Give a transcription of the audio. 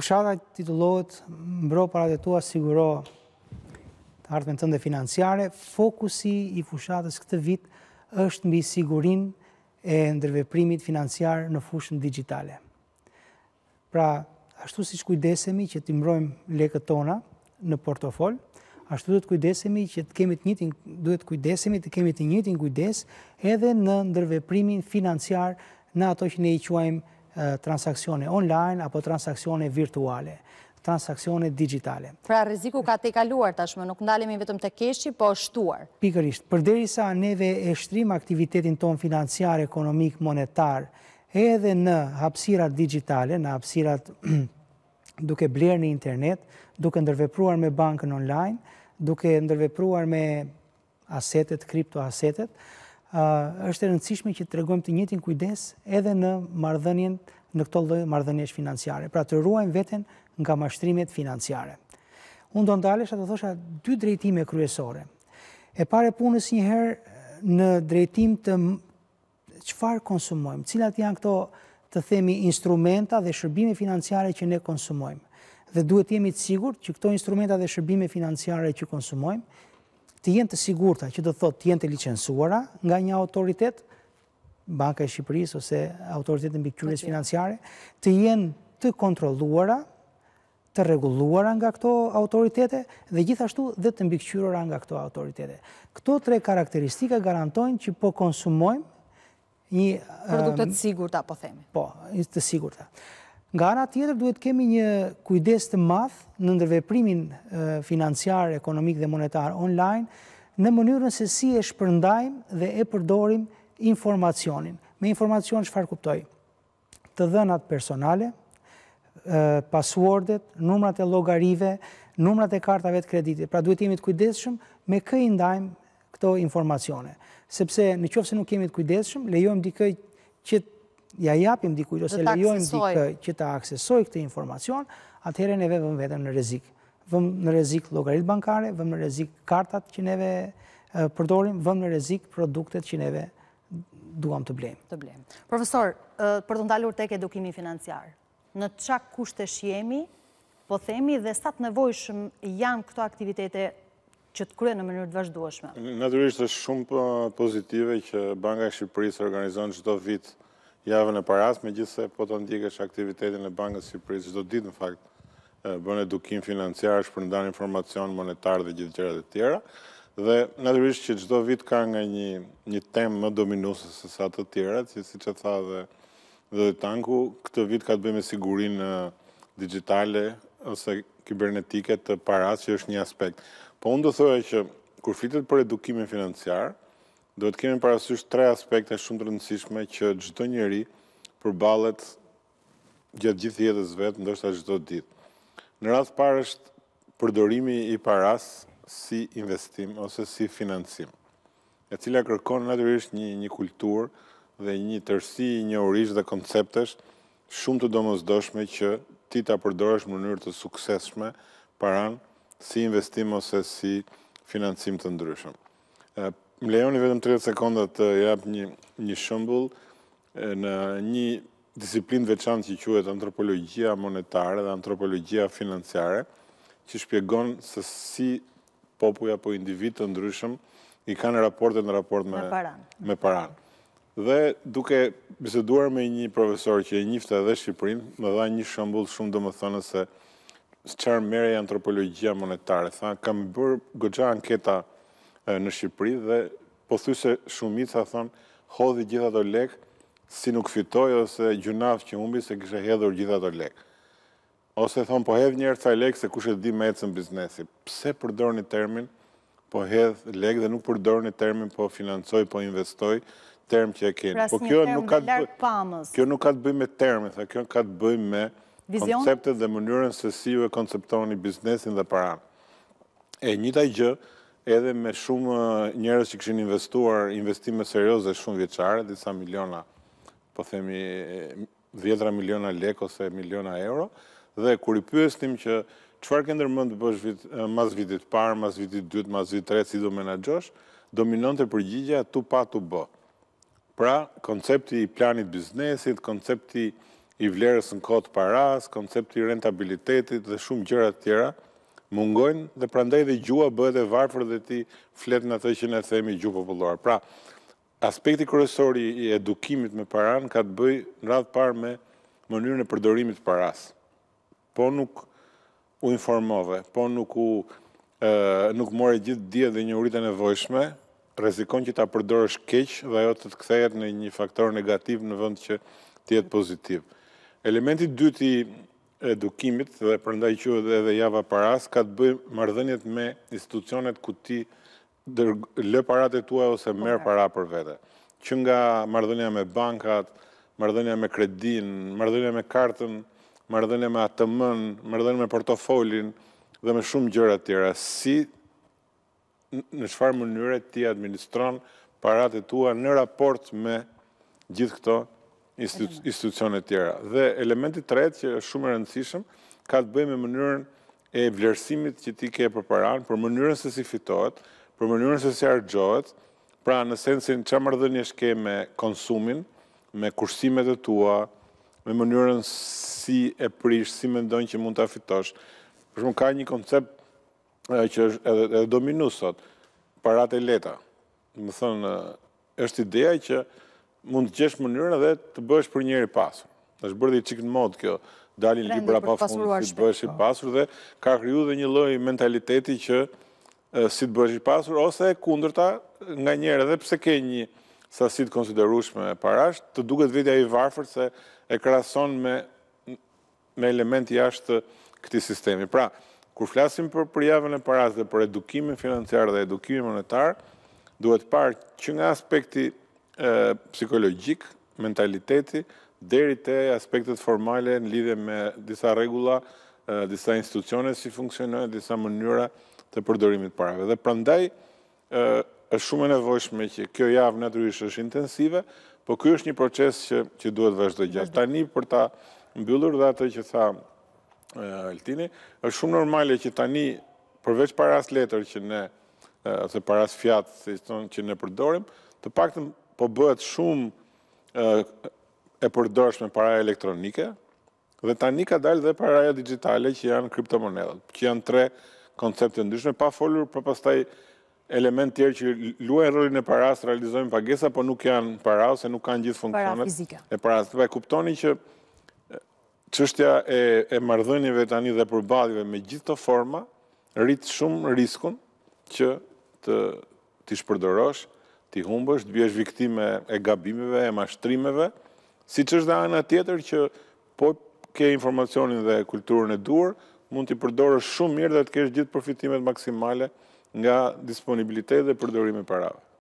Fushata titullohet mbro para të tua siguro të të tënde financiare. Fokusi i fushatës këtë vit është mbi sigurin e ndërveprimit financiar në fushën digitale. Pra, ashtu si shkujdesemi që të mbrojmë leke tona në portofol, ashtu duhet të kujdesemi që të kemi të njëtin, duhet të kujdesemi të kemi të njëtin kujdes edhe në ndërveprimin financiar në ato që ne i quajmë transakcione online apo transakcione virtuale, transakcione digitale. Pra reziku ka te kaluar tashme, nuk ndalemi vetëm të keshi, po shtuar. Pikërisht, përderi sa neve e shtrim aktivitetin ton financiar, ekonomik, monetar, edhe në hapsirat digitale, në hapsirat duke bler në internet, duke ndërvepruar me bankën online, duke ndërvepruar me asetet, kriptoasetet, është e rëndësishme që të regojmë të njëtin kujdes edhe në mardhenjen, në këto lojë mardhenjesh financiare. Pra të ruajmë veten nga mashtrimet financiare. Unë do ndalesh atë të thosha dy drejtime kryesore. E pare punës njëherë në drejtim të qëfar konsumojmë, cilat janë këto të themi instrumenta dhe shërbime financiare që ne konsumojmë. Dhe duhet jemi të sigur që këto instrumenta dhe shërbime financiare që konsumojmë, të jenë të sigurta që do thotë të jenë të licensuara nga një autoritet, Banka e Shqipëris ose autoritet në bikqyres financiare, të jenë të kontroluara, të reguluara nga këto autoritete dhe gjithashtu dhe të mbikqyrora nga këto autoritete. Këto tre karakteristika garantojnë që po konsumojmë një... Produktet sigurta, po themi. Po, të sigurta. Nga ana tjetër duhet kemi një kujdes të math në ndërveprimin financiar, ekonomik dhe monetar online në mënyrën se si e shpërndajmë dhe e përdorim informacionin. Me informacion që farë kuptoj? Të dhenat personale, passwordet, numrat e logarive, numrat e kartave të kreditit. Pra duhet jemi të kujdeshëm me këj ndajmë këto informacione. Sepse në qofë se nuk jemi të kujdeshëm, lejojmë dikëj që të ja japim dikujt ose lejojmë dikë që të aksesoj këtë informacion, atëherë neve vëmë vetëm në rezik. Vëmë në rezik logaritë bankare, vëmë në rezik kartat që neve përdorim, vëmë në rezik produktet që neve duham të blejmë. Të blejmë. Profesor, për të ndalur tek edukimi financiar, në qak kushte shjemi, po themi dhe sa të nevojshëm janë këto aktivitete që të kryen në mënyrë të vazhdueshme? Naturisht është shumë pozitive që Banka Shqipëris organizon qëto vitë javën e paras, me gjithse po të ndjekesh aktivitetin e Bankës Shqipërisë, do ditë në fakt bën edukim financiar, shpërndan informacion monetar dhe gjithë gjera dhe tjera, dhe natërrisht që do vit ka nga një, një tem më dominusë se sa të tjera, që si që tha dhe dhe dhe tanku, këtë vit ka të bëjmë sigurin në digitale ose kibernetike të paras që është një aspekt. Po unë do thoja që kur fitet për edukimin financiar, do të kemi parasysh tre aspekte shumë të rëndësishme që gjithë njëri përbalet gjithë gjithë jetës vetë, ndoshta a gjithë të ditë. Në ratë parë është përdorimi i paras si investim ose si financim, e cila kërkonë naturisht një kulturë dhe një tërsi, një orishë dhe konceptesh shumë të domozdoshme që ti të apërdorësh më njërë të sukseshme paran si investim ose si financim të ndryshëm. Më lejoni vetëm 30 sekonda të jap një një shëmbull në një disiplin veçan që quhet antropologia monetare dhe antropologia financiare që shpjegon se si popuja po individ të ndryshëm i ka në raportet në raport me paran. Dhe duke biseduar me një profesor që e njifte edhe Shqiprin, më dha një shëmbull shumë dhe më se së merr antropologjia antropologia monetare. Tha, kam bërë gëgja anketa në Shqipëri dhe pothu se shumica thonë hodhi gjitha të lekë si nuk fitoj ose gjunaf që umbi se kështë hedhur gjitha të lekë. Ose thonë po hedhë njerë ca lekë se kushe di me ecën biznesi. Pse përdor një termin po hedhë lekë dhe nuk përdor një termin po financoj, po investoj term që e keni. Pra po si një term Kjo nuk ka të bëj me termin, kjo nuk ka të bëj me konceptet dhe mënyrën se si ju e konceptoni biznesin dhe paranë. E njëta i gjë, edhe me shumë eh, njerës që këshin investuar investime serios dhe shumë vjeqare, disa miliona, po themi, eh, vjetra miliona lek ose miliona euro, dhe kur i pyestim që qëfar këndër mund të bësh eh, mas vitit parë, mas vitit dytë, mas vitit tretë, si do menagjosh, dominon të përgjigja tu pa tu bë. Pra, koncepti i planit biznesit, koncepti i vlerës në kodë paras, koncepti i rentabilitetit dhe shumë gjërat tjera, mungojnë dhe prandaj dhe gjua bëhet e varfër dhe ti flet në atë që ne themi gjuhë popullore. Pra, aspekti kërësori i edukimit me paran ka të bëjë në radh parë me mënyrën e përdorimit të paras. Po nuk u informove, po nuk u ë nuk morë gjithë dia dhe një uritë nevojshme, rrezikon që ta përdorësh keq dhe ajo të të kthehet në një faktor negativ në vend që të jetë pozitiv. Elementi dyti edukimit dhe përnda i edhe java paras, ka të bëjë mardhenjet me institucionet ku ti lë parat e tua ose po, merë po. para për vete. Që nga mardhenja me bankat, mardhenja me kredin, mardhenja me kartën, mardhenja me atëmën, mardhenja me portofolin dhe me shumë gjëra tjera. Si në shfarë mënyre ti administronë, parate tua në raport me gjithë këto institucionet tjera. Dhe elementit tretë që është shumë rëndësishëm, ka të bëjmë e mënyrën e vlerësimit që ti ke për paran, për mënyrën se si fitohet, për mënyrën se si argjohet, pra në sensin që mërdhënje shke me konsumin, me kursimet e tua, me mënyrën si e prish, si me ndonjë që mund të afitosh. Për shumë ka një koncept që është edhe dominusot, parate leta. Më thënë, është ideja që mund të gjesh mënyrën edhe të bësh për njëri pasur. është bërë dhe i qikën modë kjo, dalin libra pa fundë, si të bësh i po. pasur, dhe ka kryu dhe një loj mentaliteti që si të bësh i pasur, ose e kundërta nga njëre edhe pse ke një sasit konsiderushme parasht, të duket vetja i varfër se e krason me, me element jashtë këti sistemi. Pra, kur flasim për prijavën e parasht dhe për edukimin financiar dhe edukimin monetar, duhet parë që nga aspekti psikologjik, mentaliteti, deri të aspektet formale në lidhe me disa regula, disa institucionet si funksionojë, disa mënyra të përdorimit parave. Dhe prandaj, është shumë e nevojshme që kjo javë naturisht është intensive, po kjo është një proces që duhet vazhdo gjatë. Tani për ta mbyllur dhe atë që tha Altini, është shumë normale që tani përveç paras letër që ne, ose paras fjatë që ne përdorim, të pak të po bëhet shumë e përdorshme me paraja elektronike, dhe tani ka dalë dhe paraja digitale që janë kryptomonedat, që janë tre koncepte ndryshme, pa folur për pastaj element tjerë që luaj në rëllin e paras, realizojnë pagesa, po nuk janë para, ose nuk kanë gjithë funksionet e paras. Dhe pra, kuptoni që qështja e mardhënjeve tani dhe përbadhjeve me gjithë të forma, rritë shumë riskun që të shpërdorosh, t'i humbësh, t'i bjesh viktime e gabimeve, e mashtrimeve, si që është dhe anë atjetër që po ke informacionin dhe kulturën e dur, mund t'i përdore shumë mirë dhe t'kesh gjithë përfitimet maksimale nga disponibilitet dhe përdorimi parave.